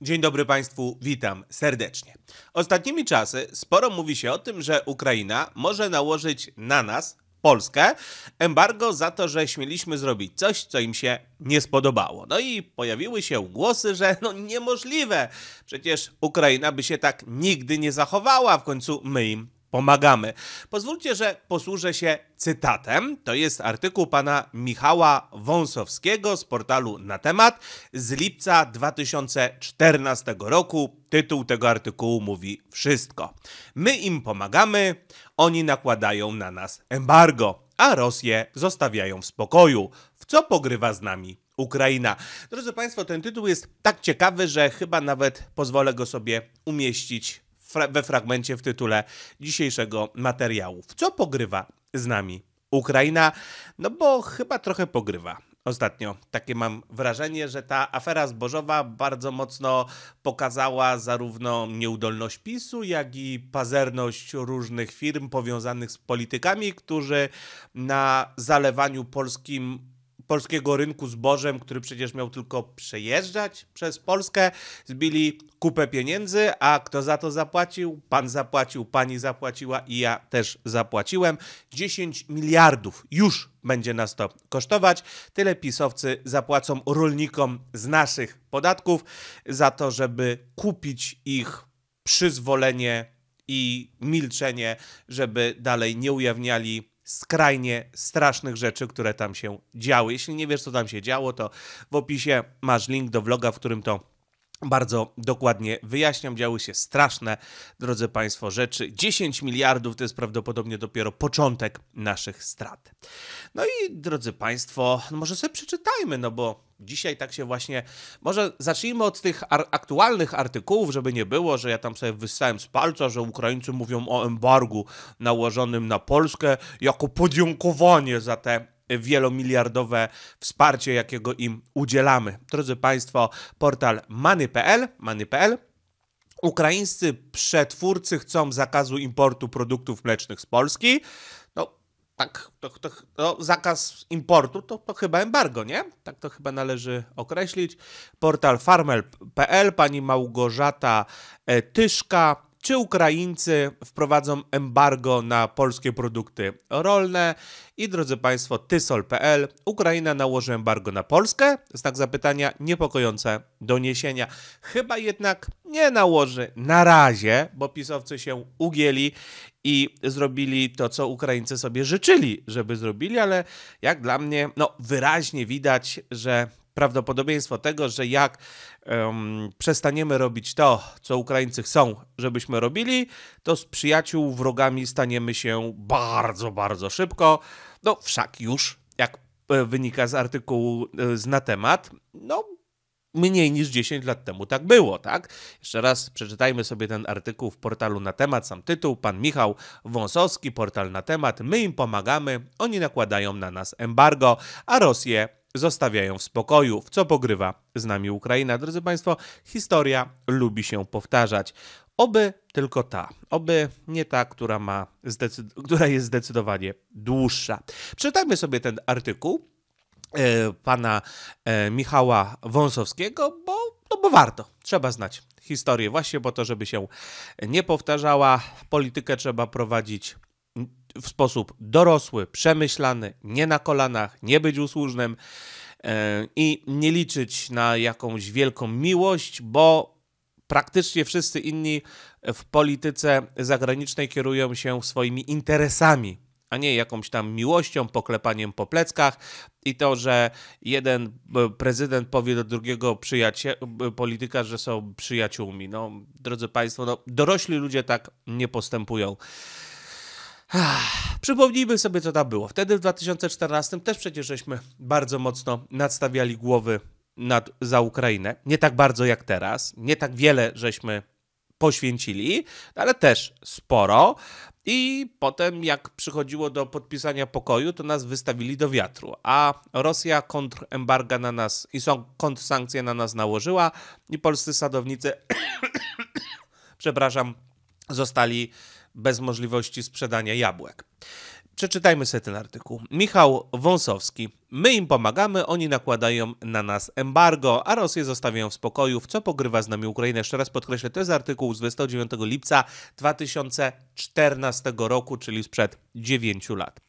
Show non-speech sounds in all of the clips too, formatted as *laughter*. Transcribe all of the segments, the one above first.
Dzień dobry Państwu, witam serdecznie. Ostatnimi czasy sporo mówi się o tym, że Ukraina może nałożyć na nas, Polskę, embargo za to, że śmieliśmy zrobić coś, co im się nie spodobało. No i pojawiły się głosy, że no niemożliwe, przecież Ukraina by się tak nigdy nie zachowała, w końcu my im pomagamy. Pozwólcie, że posłużę się cytatem. To jest artykuł pana Michała Wąsowskiego z portalu Na temat z lipca 2014 roku. Tytuł tego artykułu mówi wszystko. My im pomagamy, oni nakładają na nas embargo, a Rosję zostawiają w spokoju. W co pogrywa z nami Ukraina. Drodzy Państwo, ten tytuł jest tak ciekawy, że chyba nawet pozwolę go sobie umieścić fra we fragmencie w tytule dzisiejszego materiału. W co pogrywa z nami Ukraina? No bo chyba trochę pogrywa. Ostatnio takie mam wrażenie, że ta afera zbożowa bardzo mocno pokazała zarówno nieudolność PiSu, jak i pazerność różnych firm powiązanych z politykami, którzy na zalewaniu polskim polskiego rynku zbożem, który przecież miał tylko przejeżdżać przez Polskę. Zbili kupę pieniędzy, a kto za to zapłacił? Pan zapłacił, pani zapłaciła i ja też zapłaciłem. 10 miliardów już będzie nas to kosztować. Tyle pisowcy zapłacą rolnikom z naszych podatków za to, żeby kupić ich przyzwolenie i milczenie, żeby dalej nie ujawniali skrajnie strasznych rzeczy, które tam się działy. Jeśli nie wiesz, co tam się działo, to w opisie masz link do vloga, w którym to bardzo dokładnie wyjaśniam. Działy się straszne, drodzy Państwo, rzeczy. 10 miliardów to jest prawdopodobnie dopiero początek naszych strat. No i drodzy Państwo, no może sobie przeczytajmy, no bo Dzisiaj tak się właśnie. Może zacznijmy od tych ar aktualnych artykułów, żeby nie było, że ja tam sobie wystałem z palca, że Ukraińcy mówią o embargu nałożonym na Polskę jako podziękowanie za te wielomiliardowe wsparcie, jakiego im udzielamy. Drodzy Państwo, portal many.pl, many.pl Ukraińscy przetwórcy chcą zakazu importu produktów mlecznych z Polski tak, to, to, zakaz importu to, to chyba embargo, nie? Tak to chyba należy określić. Portal farmel.pl, pani Małgorzata e, Tyszka czy Ukraińcy wprowadzą embargo na polskie produkty rolne. I drodzy Państwo, tysol.pl Ukraina nałoży embargo na Polskę? Znak zapytania, niepokojące doniesienia. Chyba jednak nie nałoży na razie, bo pisowcy się ugięli i zrobili to, co Ukraińcy sobie życzyli, żeby zrobili, ale jak dla mnie, no wyraźnie widać, że prawdopodobieństwo tego, że jak um, przestaniemy robić to, co Ukraińcy chcą, żebyśmy robili, to z przyjaciół wrogami staniemy się bardzo, bardzo szybko. No wszak już, jak e, wynika z artykułu e, z na temat, no mniej niż 10 lat temu tak było, tak? Jeszcze raz przeczytajmy sobie ten artykuł w portalu na temat, sam tytuł, pan Michał Wąsowski, portal na temat, my im pomagamy, oni nakładają na nas embargo, a Rosję zostawiają w spokoju, w co pogrywa z nami Ukraina. Drodzy Państwo, historia lubi się powtarzać. Oby tylko ta, oby nie ta, która, ma która jest zdecydowanie dłuższa. Przeczytajmy sobie ten artykuł e, pana e, Michała Wąsowskiego, bo, no bo warto, trzeba znać historię właśnie po to, żeby się nie powtarzała. Politykę trzeba prowadzić w sposób dorosły, przemyślany, nie na kolanach, nie być usłużnym e, i nie liczyć na jakąś wielką miłość, bo praktycznie wszyscy inni w polityce zagranicznej kierują się swoimi interesami, a nie jakąś tam miłością, poklepaniem po pleckach i to, że jeden e, prezydent powie do drugiego e, polityka, że są przyjaciółmi. No, drodzy Państwo, no, dorośli ludzie tak nie postępują. Przypomnijmy sobie, co tam było. Wtedy w 2014 też przecież żeśmy bardzo mocno nadstawiali głowy nad, za Ukrainę. Nie tak bardzo jak teraz, nie tak wiele żeśmy poświęcili, ale też sporo. I potem, jak przychodziło do podpisania pokoju, to nas wystawili do wiatru. A Rosja kontrembarga na nas i są kontrsankcje na nas nałożyła, i polscy sadownicy, *coughs* przepraszam, zostali bez możliwości sprzedania jabłek. Przeczytajmy sobie ten artykuł. Michał Wąsowski. My im pomagamy, oni nakładają na nas embargo, a Rosję zostawiają w spokoju, w co pogrywa z nami Ukraina. Jeszcze raz podkreślę, to jest artykuł z 29 lipca 2014 roku, czyli sprzed 9 lat.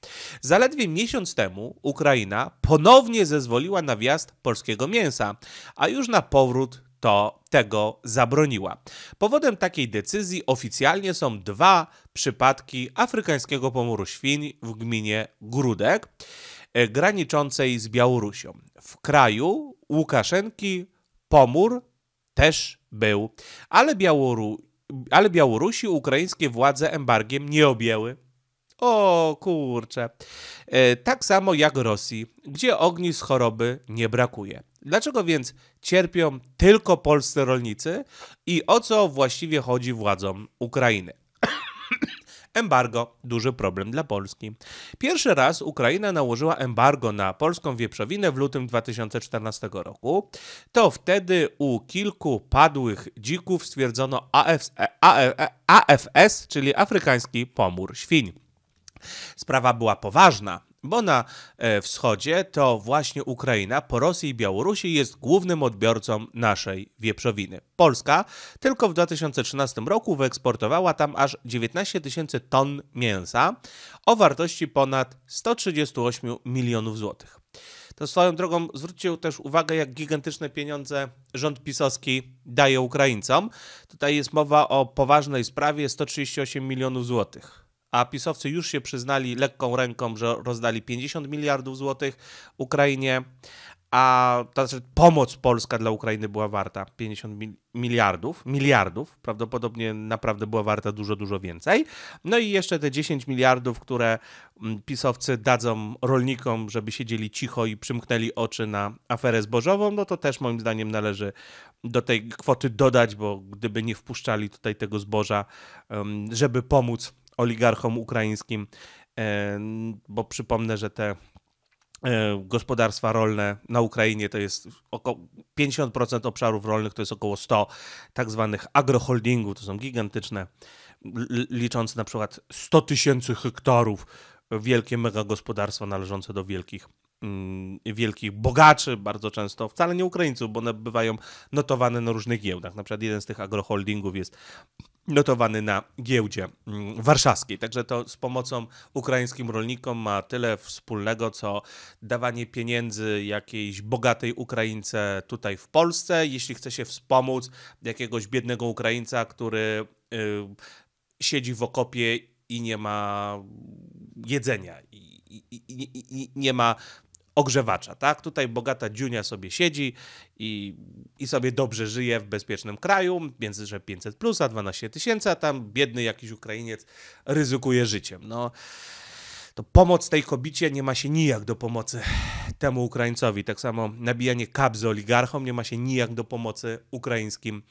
Zaledwie miesiąc temu Ukraina ponownie zezwoliła na wjazd polskiego mięsa, a już na powrót to tego zabroniła. Powodem takiej decyzji oficjalnie są dwa przypadki afrykańskiego pomoru świń w gminie Grudek, e, graniczącej z Białorusią. W kraju Łukaszenki pomór też był, ale, Białoru ale Białorusi ukraińskie władze embargiem nie objęły. O kurcze. Tak samo jak Rosji, gdzie ognisk choroby nie brakuje. Dlaczego więc cierpią tylko polscy rolnicy i o co właściwie chodzi władzom Ukrainy? *coughs* Embargo duży problem dla Polski. Pierwszy raz Ukraina nałożyła embargo na polską wieprzowinę w lutym 2014 roku. To wtedy u kilku padłych dzików stwierdzono AFS, AFS czyli afrykański pomór świń. Sprawa była poważna. Bo na e, wschodzie to właśnie Ukraina po Rosji i Białorusi jest głównym odbiorcą naszej wieprzowiny. Polska tylko w 2013 roku wyeksportowała tam aż 19 tysięcy ton mięsa o wartości ponad 138 milionów złotych. To swoją drogą zwróćcie też uwagę, jak gigantyczne pieniądze rząd pisowski daje Ukraińcom. Tutaj jest mowa o poważnej sprawie 138 milionów złotych a pisowcy już się przyznali lekką ręką, że rozdali 50 miliardów złotych Ukrainie, a ta znaczy pomoc polska dla Ukrainy była warta 50 miliardów, miliardów, prawdopodobnie naprawdę była warta dużo, dużo więcej. No i jeszcze te 10 miliardów, które mm, pisowcy dadzą rolnikom, żeby siedzieli cicho i przymknęli oczy na aferę zbożową, no to też moim zdaniem należy do tej kwoty dodać, bo gdyby nie wpuszczali tutaj tego zboża, żeby pomóc oligarchom ukraińskim, e, bo przypomnę, że te e, gospodarstwa rolne na Ukrainie to jest około 50% obszarów rolnych, to jest około 100 tak zwanych agroholdingów, to są gigantyczne, licząc na przykład 100 tysięcy hektarów wielkie mega gospodarstwa należące do wielkich Mm, wielkich bogaczy, bardzo często wcale nie Ukraińców, bo one bywają notowane na różnych giełdach. Na przykład jeden z tych agroholdingów jest notowany na giełdzie mm, warszawskiej. Także to z pomocą ukraińskim rolnikom ma tyle wspólnego, co dawanie pieniędzy jakiejś bogatej Ukraińce tutaj w Polsce, jeśli chce się wspomóc jakiegoś biednego Ukraińca, który y, siedzi w okopie i nie ma jedzenia i, i, i, i nie ma ogrzewacza, tak? Tutaj bogata dziunia sobie siedzi i, i sobie dobrze żyje w bezpiecznym kraju, między że 500 plus, a 12 tysięcy, a tam biedny jakiś Ukrainiec ryzykuje życiem. No, to pomoc tej kobicie nie ma się nijak do pomocy temu Ukraińcowi. Tak samo nabijanie kab z oligarchom nie ma się nijak do pomocy ukraińskim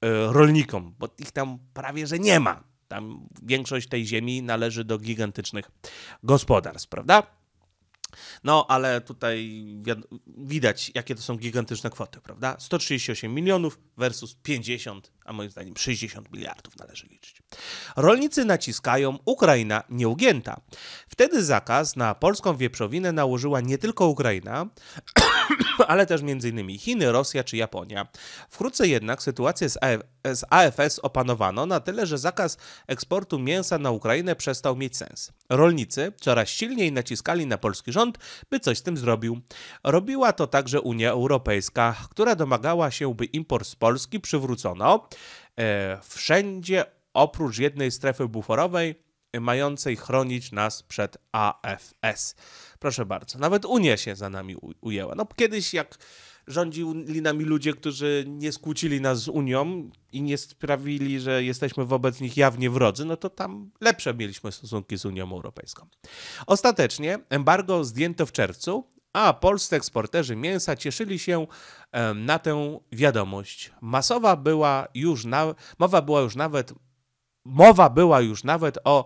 e, rolnikom, bo ich tam prawie że nie ma. Tam większość tej ziemi należy do gigantycznych gospodarstw, prawda? No, ale tutaj widać, jakie to są gigantyczne kwoty, prawda? 138 milionów versus 50, a moim zdaniem 60 miliardów należy liczyć. Rolnicy naciskają, Ukraina nieugięta. Wtedy zakaz na polską wieprzowinę nałożyła nie tylko Ukraina, *coughs* ale też m.in. Chiny, Rosja czy Japonia. Wkrótce jednak sytuację z, AF z AFS opanowano na tyle, że zakaz eksportu mięsa na Ukrainę przestał mieć sens. Rolnicy coraz silniej naciskali na polski rząd, by coś z tym zrobił. Robiła to także Unia Europejska, która domagała się, by import z Polski przywrócono e, wszędzie oprócz jednej strefy buforowej mającej chronić nas przed AFS. Proszę bardzo, nawet Unia się za nami ujęła. No kiedyś jak rządzili nami ludzie, którzy nie skłócili nas z Unią i nie sprawili, że jesteśmy wobec nich jawnie wrodzy, no to tam lepsze mieliśmy stosunki z Unią Europejską. Ostatecznie embargo zdjęto w czerwcu, a polscy eksporterzy mięsa cieszyli się na tę wiadomość. Masowa była już na, mowa była już nawet Mowa była już nawet o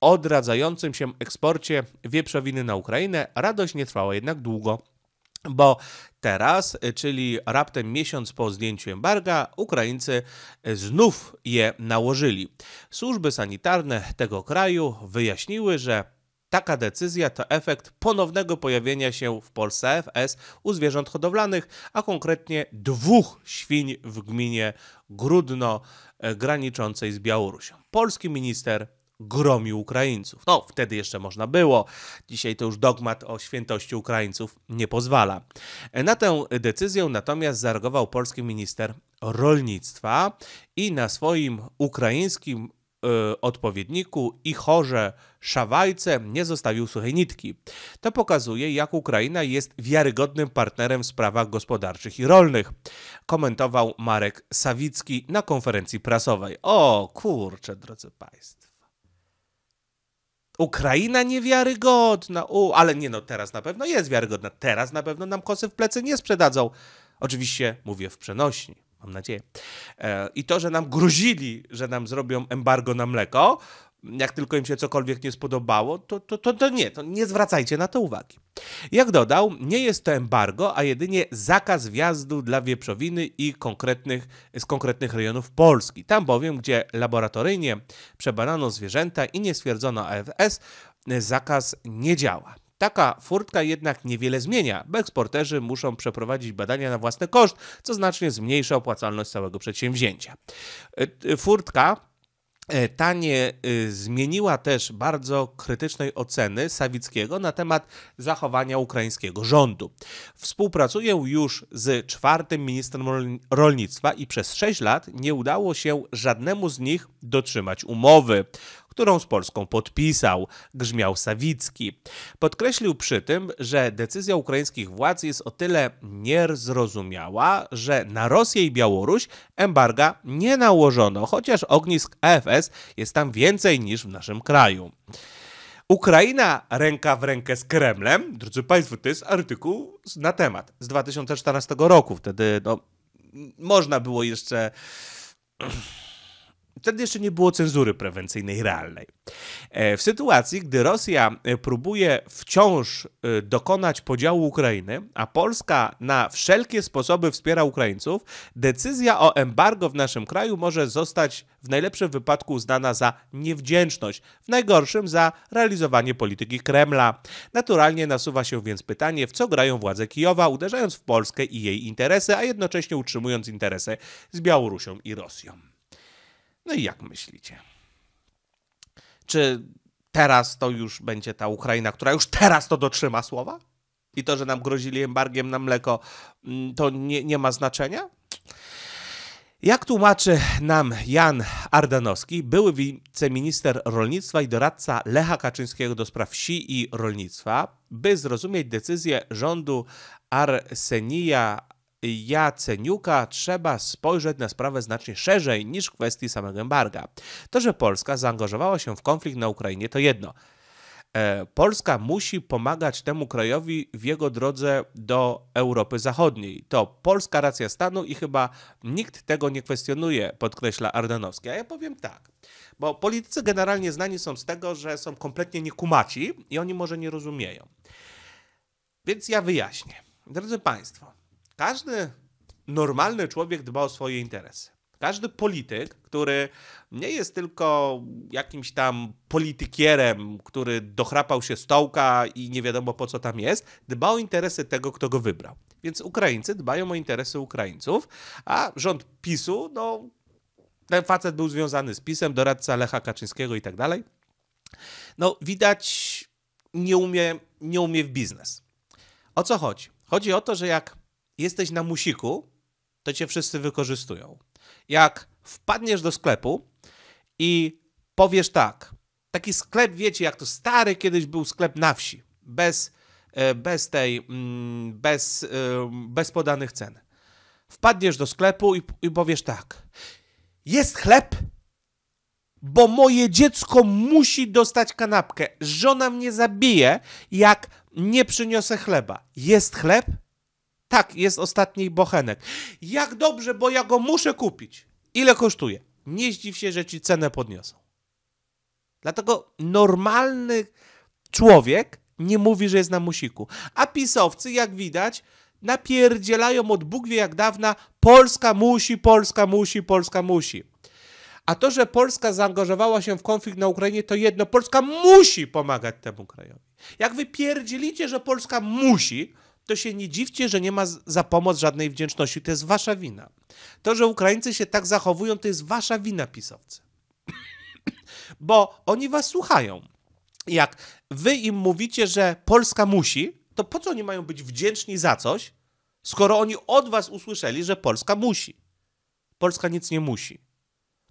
odradzającym się eksporcie wieprzowiny na Ukrainę. Radość nie trwała jednak długo. Bo teraz, czyli raptem miesiąc po zdjęciu embarga, Ukraińcy znów je nałożyli. Służby sanitarne tego kraju wyjaśniły, że Taka decyzja to efekt ponownego pojawienia się w Polsce FS u zwierząt hodowlanych, a konkretnie dwóch świń w gminie Grudno e, graniczącej z Białorusią. Polski minister gromi Ukraińców. No, wtedy jeszcze można było. Dzisiaj to już dogmat o świętości Ukraińców nie pozwala. E, na tę decyzję natomiast zareagował polski minister rolnictwa i na swoim ukraińskim E, odpowiedniku i chorze szawajce nie zostawił suchej nitki. To pokazuje, jak Ukraina jest wiarygodnym partnerem w sprawach gospodarczych i rolnych, komentował Marek Sawicki na konferencji prasowej. O kurczę, drodzy Państwo. Ukraina niewiarygodna. U, ale nie no, teraz na pewno jest wiarygodna. Teraz na pewno nam kosy w plecy nie sprzedadzą. Oczywiście mówię w przenośni mam nadzieję. E, I to, że nam grozili, że nam zrobią embargo na mleko, jak tylko im się cokolwiek nie spodobało, to, to, to, to, nie, to nie zwracajcie na to uwagi. Jak dodał, nie jest to embargo, a jedynie zakaz wjazdu dla wieprzowiny i konkretnych, z konkretnych rejonów Polski. Tam bowiem, gdzie laboratoryjnie przebanano zwierzęta i nie stwierdzono AFS, zakaz nie działa. Taka furtka jednak niewiele zmienia, bo eksporterzy muszą przeprowadzić badania na własny koszt, co znacznie zmniejsza opłacalność całego przedsięwzięcia. E, e, furtka e, ta nie y, zmieniła też bardzo krytycznej oceny Sawickiego na temat zachowania ukraińskiego rządu. Współpracuję już z czwartym ministrem rolnictwa i przez sześć lat nie udało się żadnemu z nich dotrzymać umowy którą z Polską podpisał, grzmiał Sawicki. Podkreślił przy tym, że decyzja ukraińskich władz jest o tyle niezrozumiała, że na Rosję i Białoruś embarga nie nałożono, chociaż ognisk AFS jest tam więcej niż w naszym kraju. Ukraina ręka w rękę z Kremlem, drodzy Państwo, to jest artykuł na temat z 2014 roku. Wtedy no, można było jeszcze Wtedy jeszcze nie było cenzury prewencyjnej realnej. E, w sytuacji, gdy Rosja e, próbuje wciąż e, dokonać podziału Ukrainy, a Polska na wszelkie sposoby wspiera Ukraińców, decyzja o embargo w naszym kraju może zostać w najlepszym wypadku uznana za niewdzięczność, w najgorszym za realizowanie polityki Kremla. Naturalnie nasuwa się więc pytanie, w co grają władze Kijowa, uderzając w Polskę i jej interesy, a jednocześnie utrzymując interesy z Białorusią i Rosją. No i jak myślicie? Czy teraz to już będzie ta Ukraina, która już teraz to dotrzyma słowa? I to, że nam grozili embargiem na mleko, mm, to nie, nie ma znaczenia? Jak tłumaczy nam Jan Ardanowski, były wiceminister rolnictwa i doradca Lecha Kaczyńskiego do spraw wsi i rolnictwa, by zrozumieć decyzję rządu Arsenija Jaceniuka trzeba spojrzeć na sprawę znacznie szerzej niż w kwestii samego embarga. To, że Polska zaangażowała się w konflikt na Ukrainie, to jedno. E, polska musi pomagać temu krajowi w jego drodze do Europy Zachodniej. To polska racja stanu i chyba nikt tego nie kwestionuje, podkreśla Ardanowski. A ja powiem tak, bo politycy generalnie znani są z tego, że są kompletnie niekumaci i oni może nie rozumieją. Więc ja wyjaśnię. Drodzy Państwo, każdy normalny człowiek dba o swoje interesy. Każdy polityk, który nie jest tylko jakimś tam politykierem, który dochrapał się stołka i nie wiadomo po co tam jest, dba o interesy tego, kto go wybrał. Więc Ukraińcy dbają o interesy Ukraińców, a rząd PiSu, no ten facet był związany z PiSem, doradca Lecha Kaczyńskiego i tak dalej. No widać, nie umie, nie umie w biznes. O co chodzi? Chodzi o to, że jak jesteś na musiku, to cię wszyscy wykorzystują. Jak wpadniesz do sklepu i powiesz tak, taki sklep, wiecie, jak to stary kiedyś był sklep na wsi, bez, e, bez tej, mm, bez, e, bez podanych cen. Wpadniesz do sklepu i, i powiesz tak, jest chleb, bo moje dziecko musi dostać kanapkę. Żona mnie zabije, jak nie przyniosę chleba. Jest chleb? Tak, jest ostatni bochenek. Jak dobrze, bo ja go muszę kupić. Ile kosztuje? Nie zdziw się, że ci cenę podniosą. Dlatego normalny człowiek nie mówi, że jest na musiku. A pisowcy, jak widać, napierdzielają od Bóg wie jak dawna Polska musi, Polska musi, Polska musi. A to, że Polska zaangażowała się w konflikt na Ukrainie, to jedno. Polska musi pomagać temu krajowi. Jak wy pierdzielicie, że Polska musi, to się nie dziwcie, że nie ma za pomoc żadnej wdzięczności. To jest wasza wina. To, że Ukraińcy się tak zachowują, to jest wasza wina, pisowcy. *coughs* Bo oni was słuchają. Jak wy im mówicie, że Polska musi, to po co oni mają być wdzięczni za coś, skoro oni od was usłyszeli, że Polska musi? Polska nic nie musi.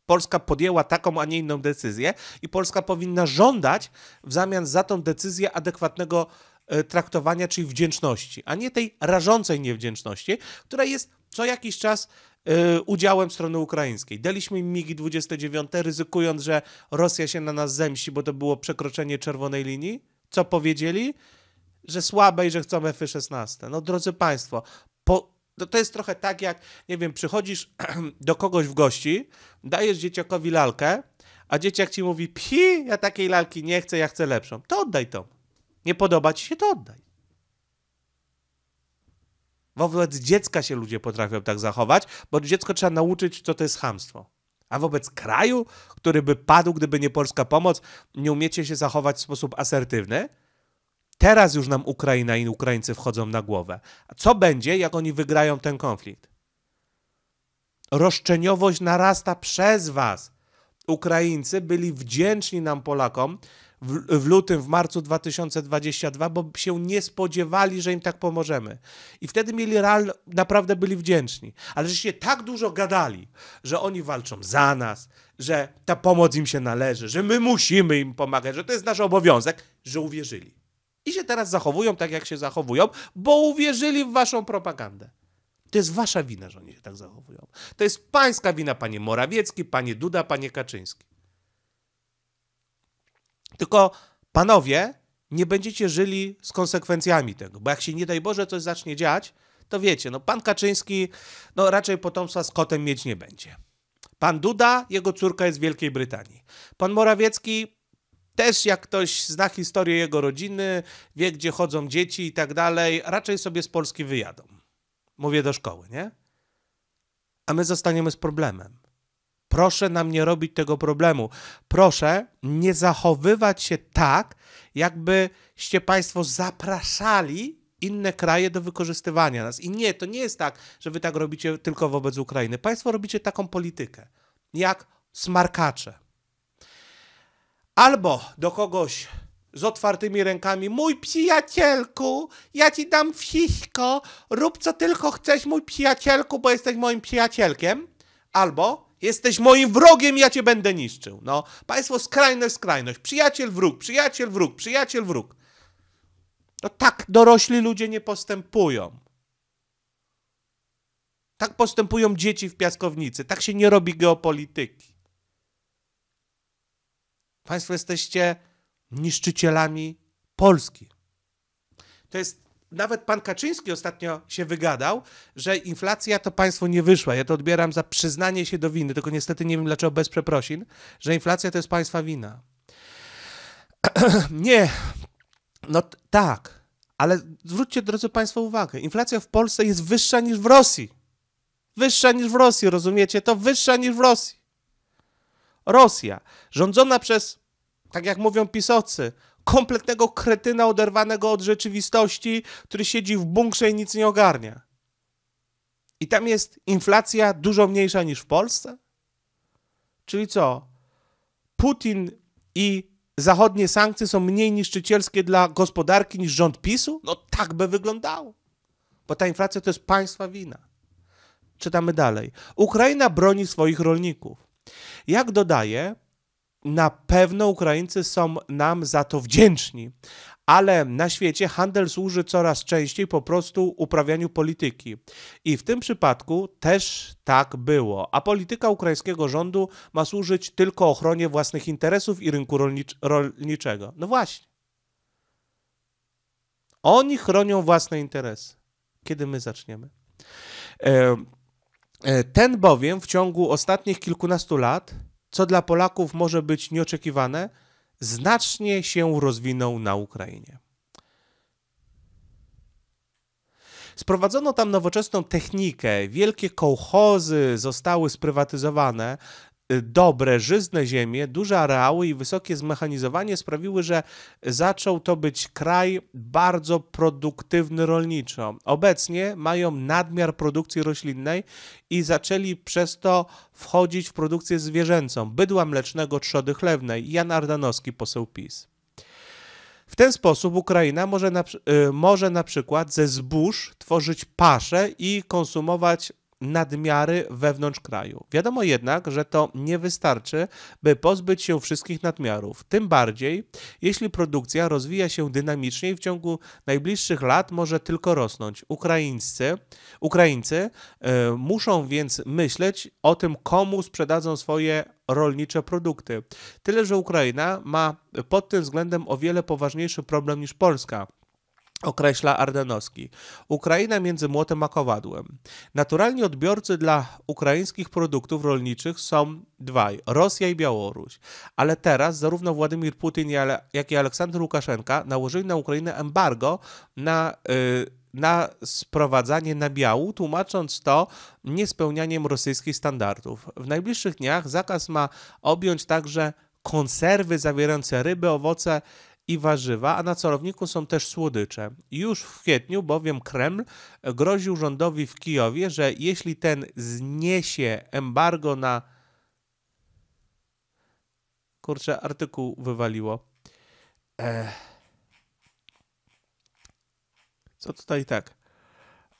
Polska podjęła taką, a nie inną decyzję i Polska powinna żądać w zamian za tą decyzję adekwatnego E, traktowania, czyli wdzięczności, a nie tej rażącej niewdzięczności, która jest co jakiś czas e, udziałem strony ukraińskiej. Daliśmy im MIGI 29, ryzykując, że Rosja się na nas zemści, bo to było przekroczenie czerwonej linii. Co powiedzieli? Że słabe i że chcą F-16. Y no drodzy Państwo, po, to, to jest trochę tak jak, nie wiem, przychodzisz *clears throat* do kogoś w gości, dajesz dzieciakowi lalkę, a dzieciak ci mówi, "Pi, ja takiej lalki nie chcę, ja chcę lepszą. To oddaj to. Nie podoba ci się, to oddaj. Wobec dziecka się ludzie potrafią tak zachować, bo dziecko trzeba nauczyć, co to jest hamstwo. A wobec kraju, który by padł, gdyby nie polska pomoc, nie umiecie się zachować w sposób asertywny? Teraz już nam Ukraina i Ukraińcy wchodzą na głowę. A co będzie, jak oni wygrają ten konflikt? Roszczeniowość narasta przez was. Ukraińcy byli wdzięczni nam Polakom w, w lutym, w marcu 2022, bo się nie spodziewali, że im tak pomożemy. I wtedy mieli real, naprawdę byli wdzięczni. Ale żeście tak dużo gadali, że oni walczą za nas, że ta pomoc im się należy, że my musimy im pomagać, że to jest nasz obowiązek, że uwierzyli. I się teraz zachowują tak, jak się zachowują, bo uwierzyli w waszą propagandę. To jest wasza wina, że oni się tak zachowują. To jest pańska wina, panie Morawiecki, panie Duda, panie Kaczyński. Tylko panowie nie będziecie żyli z konsekwencjami tego, bo jak się nie daj Boże coś zacznie dziać, to wiecie, no pan Kaczyński no raczej potomstwa z kotem mieć nie będzie. Pan Duda, jego córka jest w Wielkiej Brytanii. Pan Morawiecki też jak ktoś zna historię jego rodziny, wie gdzie chodzą dzieci i tak dalej, raczej sobie z Polski wyjadą. Mówię do szkoły, nie? A my zostaniemy z problemem. Proszę nam nie robić tego problemu. Proszę nie zachowywać się tak, jakbyście Państwo zapraszali inne kraje do wykorzystywania nas. I nie, to nie jest tak, że Wy tak robicie tylko wobec Ukrainy. Państwo robicie taką politykę, jak smarkacze. Albo do kogoś z otwartymi rękami, mój przyjacielku, ja ci dam wszystko, rób co tylko chcesz, mój przyjacielku, bo jesteś moim przyjacielkiem. Albo Jesteś moim wrogiem, ja cię będę niszczył. No, państwo skrajność, skrajność. Przyjaciel, wróg, przyjaciel, wróg, przyjaciel, wróg. No tak dorośli ludzie nie postępują. Tak postępują dzieci w piaskownicy. Tak się nie robi geopolityki. Państwo jesteście niszczycielami Polski. To jest nawet pan Kaczyński ostatnio się wygadał, że inflacja to państwo nie wyszła. Ja to odbieram za przyznanie się do winy, tylko niestety nie wiem dlaczego bez przeprosin, że inflacja to jest państwa wina. *clears throat* nie. No tak, ale zwróćcie drodzy państwo uwagę, inflacja w Polsce jest wyższa niż w Rosji. Wyższa niż w Rosji, rozumiecie? To wyższa niż w Rosji. Rosja, rządzona przez, tak jak mówią pisocy, kompletnego kretyna oderwanego od rzeczywistości, który siedzi w bunkrze i nic nie ogarnia. I tam jest inflacja dużo mniejsza niż w Polsce? Czyli co? Putin i zachodnie sankcje są mniej niszczycielskie dla gospodarki niż rząd PiSu? No tak by wyglądało. Bo ta inflacja to jest państwa wina. Czytamy dalej. Ukraina broni swoich rolników. Jak dodaje, na pewno Ukraińcy są nam za to wdzięczni, ale na świecie handel służy coraz częściej po prostu uprawianiu polityki. I w tym przypadku też tak było. A polityka ukraińskiego rządu ma służyć tylko ochronie własnych interesów i rynku rolnicz rolniczego. No właśnie. Oni chronią własne interesy. Kiedy my zaczniemy? E, e, ten bowiem w ciągu ostatnich kilkunastu lat co dla Polaków może być nieoczekiwane, znacznie się rozwinął na Ukrainie. Sprowadzono tam nowoczesną technikę, wielkie kołchozy zostały sprywatyzowane, dobre, żyzne ziemie, duże areały i wysokie zmechanizowanie sprawiły, że zaczął to być kraj bardzo produktywny rolniczo. Obecnie mają nadmiar produkcji roślinnej i zaczęli przez to wchodzić w produkcję zwierzęcą, bydła mlecznego, trzody chlewnej. Jan Ardanowski, poseł PiS. W ten sposób Ukraina może na, y, może na przykład ze zbóż tworzyć pasze i konsumować nadmiary wewnątrz kraju. Wiadomo jednak, że to nie wystarczy, by pozbyć się wszystkich nadmiarów. Tym bardziej, jeśli produkcja rozwija się dynamicznie i w ciągu najbliższych lat może tylko rosnąć. Ukraińcy, Ukraińcy e, y, muszą więc myśleć o tym, komu sprzedadzą swoje rolnicze produkty. Tyle, że Ukraina ma pod tym względem o wiele poważniejszy problem niż Polska. Określa Ardenowski. Ukraina między młotem a kowadłem. Naturalni odbiorcy dla ukraińskich produktów rolniczych są dwaj: Rosja i Białoruś. Ale teraz zarówno Władimir Putin, jak i Aleksander Łukaszenka nałożyli na Ukrainę embargo na. Yy, na sprowadzanie nabiału, tłumacząc to niespełnianiem rosyjskich standardów. W najbliższych dniach zakaz ma objąć także konserwy zawierające ryby, owoce, i warzywa, a na celowniku są też słodycze. Już w kwietniu bowiem Kreml groził rządowi w Kijowie, że jeśli ten zniesie embargo na. Kurczę, artykuł wywaliło. Ech. Co tutaj tak?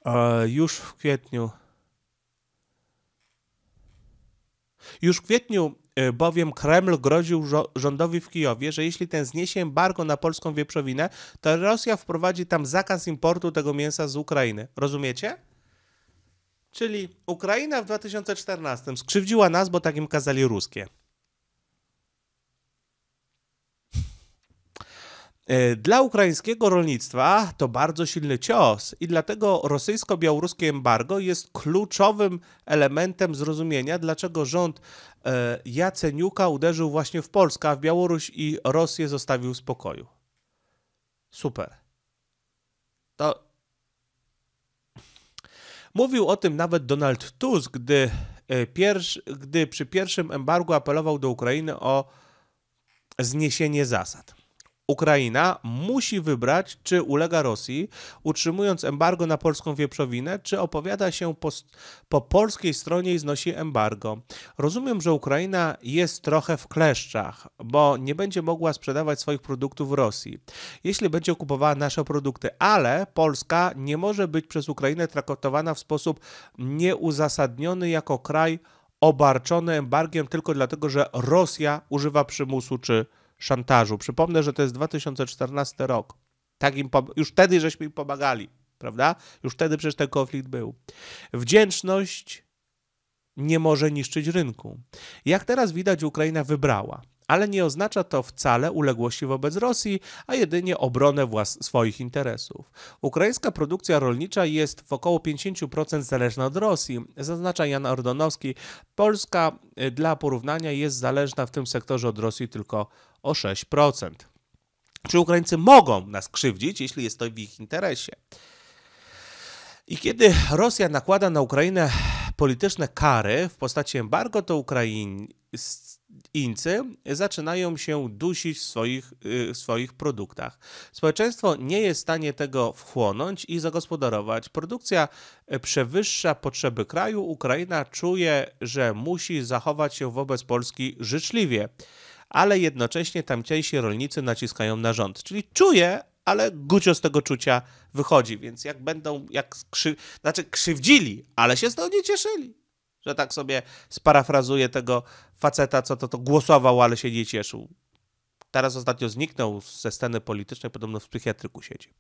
E, już w kwietniu. Już w kwietniu E, bowiem Kreml groził rządowi w Kijowie, że jeśli ten zniesie embargo na polską wieprzowinę, to Rosja wprowadzi tam zakaz importu tego mięsa z Ukrainy. Rozumiecie? Czyli Ukraina w 2014 skrzywdziła nas, bo tak im kazali ruskie. E, dla ukraińskiego rolnictwa to bardzo silny cios i dlatego rosyjsko-białoruskie embargo jest kluczowym elementem zrozumienia, dlaczego rząd e, Jaceniuka uderzył właśnie w Polskę, a w Białoruś i Rosję zostawił w spokoju. Super. To Mówił o tym nawet Donald Tusk, gdy, e, pierwszy, gdy przy pierwszym embargu apelował do Ukrainy o zniesienie zasad. Ukraina musi wybrać, czy ulega Rosji, utrzymując embargo na polską wieprzowinę, czy opowiada się po, po polskiej stronie i znosi embargo. Rozumiem, że Ukraina jest trochę w kleszczach, bo nie będzie mogła sprzedawać swoich produktów Rosji, jeśli będzie kupowała nasze produkty, ale Polska nie może być przez Ukrainę traktowana w sposób nieuzasadniony jako kraj obarczony embargiem tylko dlatego, że Rosja używa przymusu czy szantażu. Przypomnę, że to jest 2014 rok. Tak im już wtedy żeśmy im pomagali, prawda? Już wtedy przecież ten konflikt był. Wdzięczność nie może niszczyć rynku. Jak teraz widać, Ukraina wybrała ale nie oznacza to wcale uległości wobec Rosji, a jedynie obronę włas- swoich interesów. Ukraińska produkcja rolnicza jest w około 50% zależna od Rosji, zaznacza Jan Ordonowski. Polska y, dla porównania jest zależna w tym sektorze od Rosji tylko o 6%. Czy Ukraińcy mogą nas krzywdzić, jeśli jest to w ich interesie? I kiedy Rosja nakłada na Ukrainę polityczne kary w postaci embargo, to Ukraińcy zaczynają się dusić w swoich, y, w swoich produktach. Społeczeństwo nie jest w stanie tego wchłonąć i zagospodarować. Produkcja y, przewyższa potrzeby kraju. Ukraina czuje, że musi zachować się wobec Polski życzliwie ale jednocześnie tamtejsi rolnicy naciskają na rząd. Czyli czuje, ale Gucio z tego czucia wychodzi, więc jak będą, jak znaczy krzywdzili, ale się z tego nie cieszyli. Że tak sobie sparafrazuję tego faceta, co to, to głosował, ale się nie cieszył. Teraz ostatnio zniknął ze sceny politycznej, podobno w psychiatryku siedzi.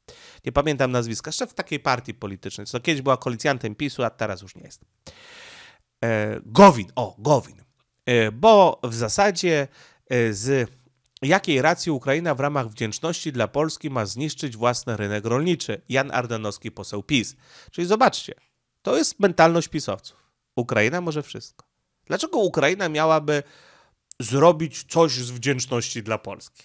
Nie pamiętam nazwiska, szef takiej partii politycznej, co kiedyś była koalicjantem PiSu, a teraz już nie jest. E, Gowin, o, Gowin. E, bo w zasadzie e, z Jakiej racji Ukraina w ramach wdzięczności dla Polski ma zniszczyć własny rynek rolniczy? Jan Ardanowski, poseł PiS. Czyli zobaczcie, to jest mentalność pisowców. Ukraina może wszystko. Dlaczego Ukraina miałaby zrobić coś z wdzięczności dla Polski?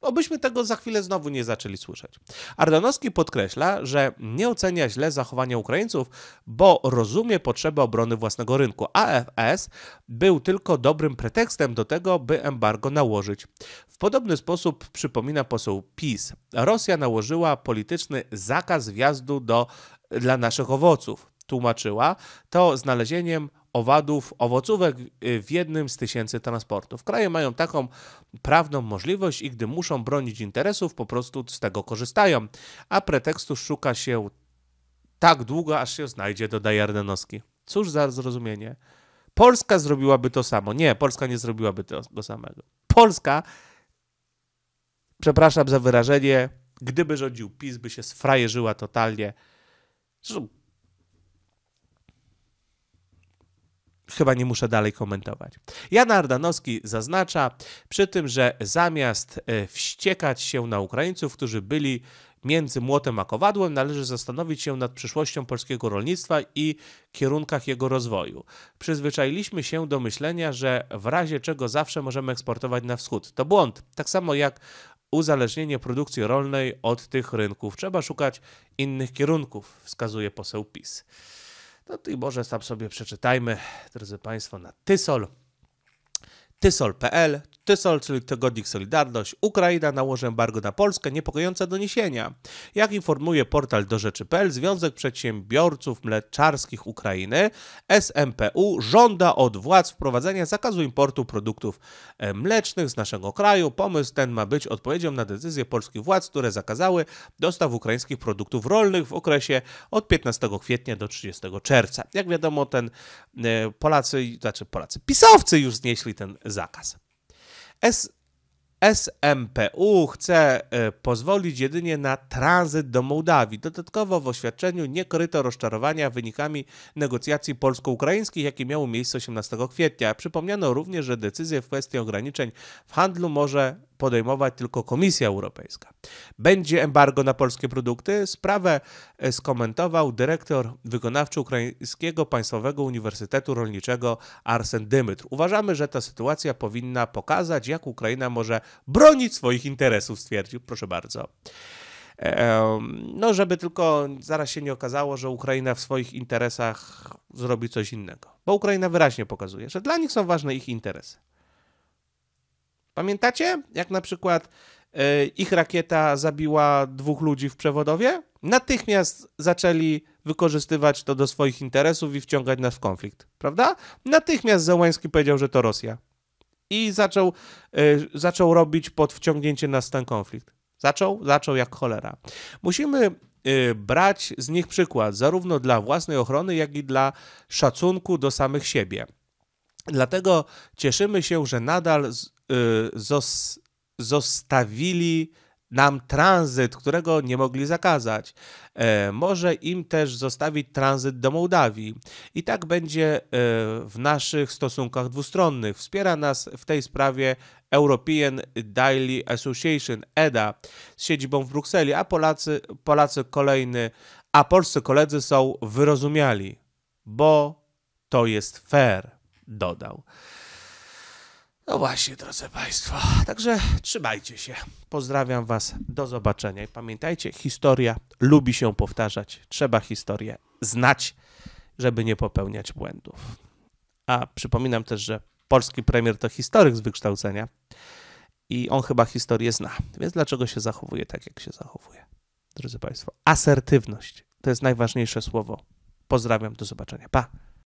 Obyśmy tego za chwilę znowu nie zaczęli słyszeć. Ardanowski podkreśla, że nie ocenia źle zachowania Ukraińców, bo rozumie potrzebę obrony własnego rynku. AFS był tylko dobrym pretekstem do tego, by embargo nałożyć. W podobny sposób przypomina poseł PiS. Rosja nałożyła polityczny zakaz wjazdu do, dla naszych owoców. Tłumaczyła to znalezieniem owadów, owocówek y, w jednym z tysięcy transportów. Kraje mają taką prawną możliwość i gdy muszą bronić interesów, po prostu z tego korzystają, a pretekstu szuka się tak długo, aż się znajdzie, dodaje Ardenowski. Cóż za zrozumienie. Polska zrobiłaby to samo. Nie, Polska nie zrobiłaby tego samego. Polska, przepraszam za wyrażenie, gdyby rządził PiS, by się sfrajerzyła totalnie. Zresztą chyba nie muszę dalej komentować. Jan Ardanowski zaznacza przy tym, że zamiast e, wściekać się na Ukraińców, którzy byli między młotem a kowadłem, należy zastanowić się nad przyszłością polskiego rolnictwa i kierunkach jego rozwoju. Przyzwyczailiśmy się do myślenia, że w razie czego zawsze możemy eksportować na wschód. To błąd. Tak samo jak uzależnienie produkcji rolnej od tych rynków. Trzeba szukać innych kierunków, wskazuje poseł PiS. No to ty może sam sobie przeczytajmy, drodzy Państwo, na Tysol. Tysol.pl, Tysol, czyli tygodnik Solidarność, Ukraina nałoży embargo na Polskę, niepokojące doniesienia. Jak informuje portal do rzeczy.pl, Związek Przedsiębiorców Mleczarskich Ukrainy, SMPU, żąda od władz wprowadzenia zakazu importu produktów e, mlecznych z naszego kraju. Pomysł ten ma być odpowiedzią na decyzję polskich władz, które zakazały dostaw ukraińskich produktów rolnych w okresie od 15 kwietnia do 30 czerwca. Jak wiadomo, ten e, Polacy, znaczy Polacy, pisowcy już znieśli ten zakaz. S SMPU chce y, pozwolić jedynie na tranzyt do Mołdawii. Dodatkowo w oświadczeniu nie koryto rozczarowania wynikami negocjacji polsko-ukraińskich, jakie miały miejsce 18 kwietnia. Przypomniano również, że decyzję w kwestii ograniczeń w handlu może podejmować tylko Komisja Europejska. Będzie embargo na polskie produkty? Sprawę e, skomentował dyrektor wykonawczy Ukraińskiego Państwowego Uniwersytetu Rolniczego Arsen Dymitr. Uważamy, że ta sytuacja powinna pokazać, jak Ukraina może bronić swoich interesów, stwierdził. Proszę bardzo. E, no, żeby tylko zaraz się nie okazało, że Ukraina w swoich interesach zrobi coś innego. Bo Ukraina wyraźnie pokazuje, że dla nich są ważne ich interesy. Pamiętacie, jak na przykład e, ich rakieta zabiła dwóch ludzi w przewodowie? Natychmiast zaczęli wykorzystywać to do swoich interesów i wciągać nas w konflikt, prawda? Natychmiast Zełański powiedział, że to Rosja. I zaczął, e, zaczął robić pod wciągnięcie nas w ten konflikt. Zaczął? Zaczął jak cholera. Musimy e, brać z nich przykład, zarówno dla własnej ochrony, jak i dla szacunku do samych siebie. Dlatego cieszymy się, że nadal Y, zos, zostawili nam tranzyt, którego nie mogli zakazać. E, może im też zostawić tranzyt do Mołdawii. I tak będzie e, w naszych stosunkach dwustronnych. Wspiera nas w tej sprawie European Daily Association, EDA, z siedzibą w Brukseli, a Polacy, Polacy kolejny, a polscy koledzy są wyrozumiali, bo to jest fair, dodał. No właśnie, drodzy Państwo. Także trzymajcie się. Pozdrawiam Was. Do zobaczenia. I pamiętajcie, historia lubi się powtarzać. Trzeba historię znać, żeby nie popełniać błędów. A przypominam też, że polski premier to historyk z wykształcenia i on chyba historię zna. Więc dlaczego się zachowuje tak, jak się zachowuje? Drodzy Państwo, asertywność to jest najważniejsze słowo. Pozdrawiam, do zobaczenia. Pa!